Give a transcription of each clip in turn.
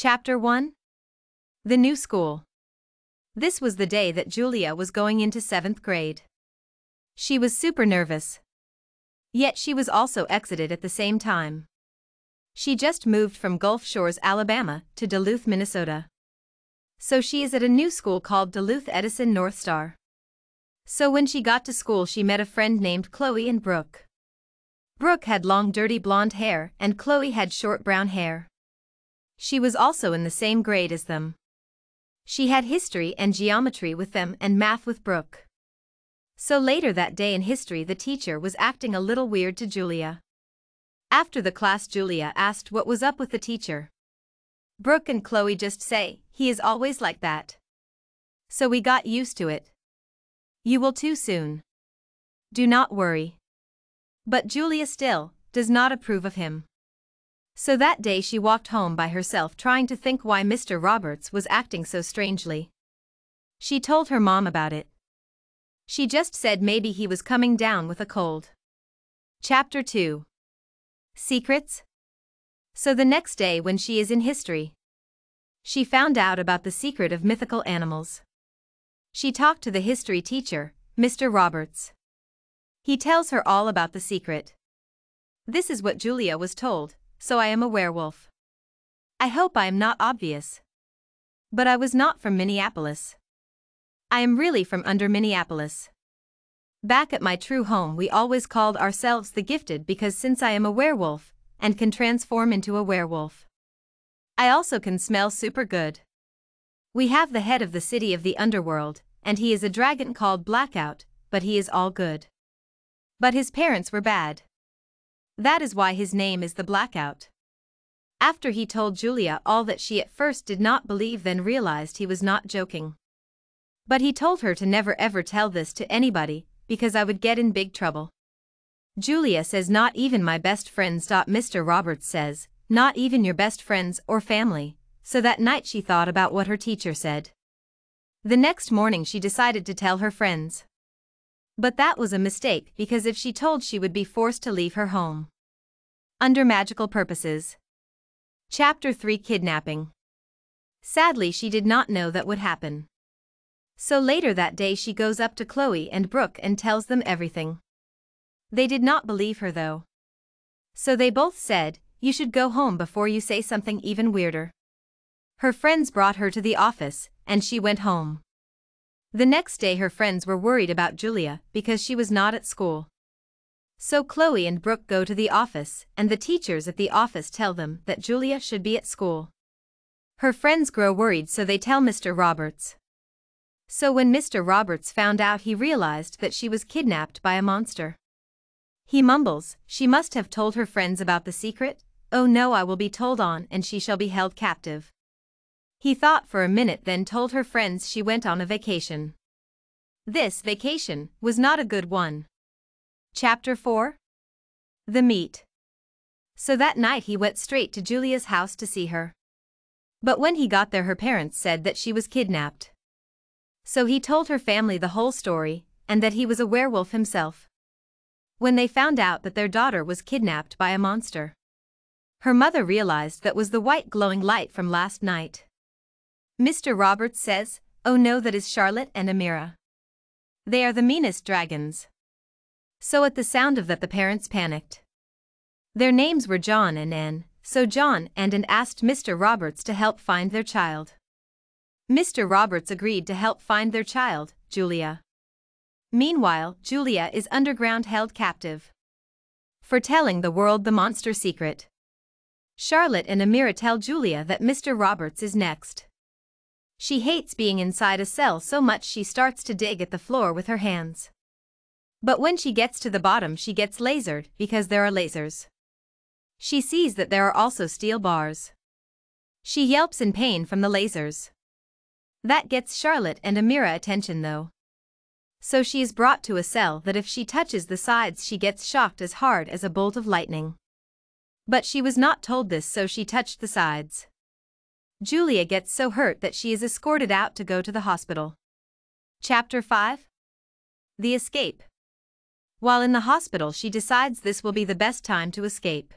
Chapter 1 The New School This was the day that Julia was going into seventh grade. She was super nervous. Yet she was also exited at the same time. She just moved from Gulf Shores, Alabama, to Duluth, Minnesota. So she is at a new school called Duluth Edison North Star. So when she got to school she met a friend named Chloe and Brooke. Brooke had long dirty blonde hair and Chloe had short brown hair. She was also in the same grade as them. She had history and geometry with them and math with Brooke. So later that day in history the teacher was acting a little weird to Julia. After the class Julia asked what was up with the teacher. Brooke and Chloe just say, he is always like that. So we got used to it. You will too soon. Do not worry. But Julia still does not approve of him. So that day she walked home by herself trying to think why Mr. Roberts was acting so strangely. She told her mom about it. She just said maybe he was coming down with a cold. Chapter 2 Secrets? So the next day when she is in history, she found out about the secret of mythical animals. She talked to the history teacher, Mr. Roberts. He tells her all about the secret. This is what Julia was told so I am a werewolf. I hope I am not obvious. But I was not from Minneapolis. I am really from under Minneapolis. Back at my true home, we always called ourselves the gifted because since I am a werewolf and can transform into a werewolf, I also can smell super good. We have the head of the city of the underworld, and he is a dragon called Blackout, but he is all good. But his parents were bad. That is why his name is the Blackout. After he told Julia all that she at first did not believe then realized he was not joking. But he told her to never ever tell this to anybody, because I would get in big trouble. Julia says not even my best friends. Mr. Roberts says, not even your best friends or family, so that night she thought about what her teacher said. The next morning she decided to tell her friends. But that was a mistake because if she told she would be forced to leave her home. Under Magical Purposes Chapter 3 Kidnapping Sadly she did not know that would happen. So later that day she goes up to Chloe and Brooke and tells them everything. They did not believe her though. So they both said, you should go home before you say something even weirder. Her friends brought her to the office, and she went home. The next day her friends were worried about Julia because she was not at school. So Chloe and Brooke go to the office and the teachers at the office tell them that Julia should be at school. Her friends grow worried so they tell Mr. Roberts. So when Mr. Roberts found out he realized that she was kidnapped by a monster. He mumbles, she must have told her friends about the secret, oh no I will be told on and she shall be held captive. He thought for a minute then told her friends she went on a vacation. This vacation was not a good one. Chapter 4 The Meet So that night he went straight to Julia's house to see her. But when he got there her parents said that she was kidnapped. So he told her family the whole story, and that he was a werewolf himself. When they found out that their daughter was kidnapped by a monster. Her mother realized that was the white glowing light from last night. Mr. Roberts says, Oh no, that is Charlotte and Amira. They are the meanest dragons. So at the sound of that, the parents panicked. Their names were John and Ann. so John and Ann asked Mr. Roberts to help find their child. Mr. Roberts agreed to help find their child, Julia. Meanwhile, Julia is underground held captive. For telling the world the monster secret. Charlotte and Amira tell Julia that Mr. Roberts is next. She hates being inside a cell so much she starts to dig at the floor with her hands. But when she gets to the bottom she gets lasered because there are lasers. She sees that there are also steel bars. She yelps in pain from the lasers. That gets Charlotte and Amira attention though. So she is brought to a cell that if she touches the sides she gets shocked as hard as a bolt of lightning. But she was not told this so she touched the sides. Julia gets so hurt that she is escorted out to go to the hospital. Chapter 5 The Escape While in the hospital, she decides this will be the best time to escape.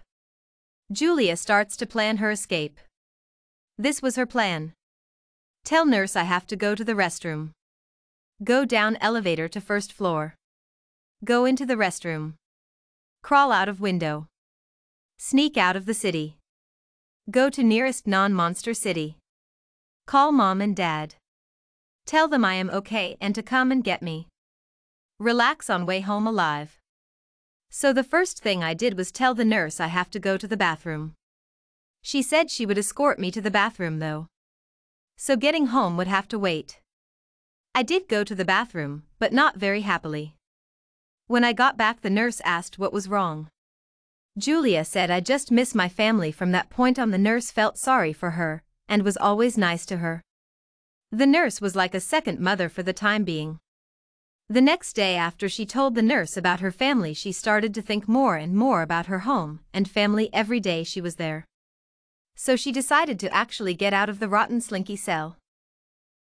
Julia starts to plan her escape. This was her plan. Tell nurse I have to go to the restroom. Go down elevator to first floor. Go into the restroom. Crawl out of window. Sneak out of the city. Go to nearest non-monster city. Call mom and dad. Tell them I am okay and to come and get me. Relax on way home alive. So the first thing I did was tell the nurse I have to go to the bathroom. She said she would escort me to the bathroom though. So getting home would have to wait. I did go to the bathroom, but not very happily. When I got back the nurse asked what was wrong. Julia said I just miss my family from that point on the nurse felt sorry for her and was always nice to her. The nurse was like a second mother for the time being. The next day after she told the nurse about her family she started to think more and more about her home and family every day she was there. So she decided to actually get out of the rotten slinky cell.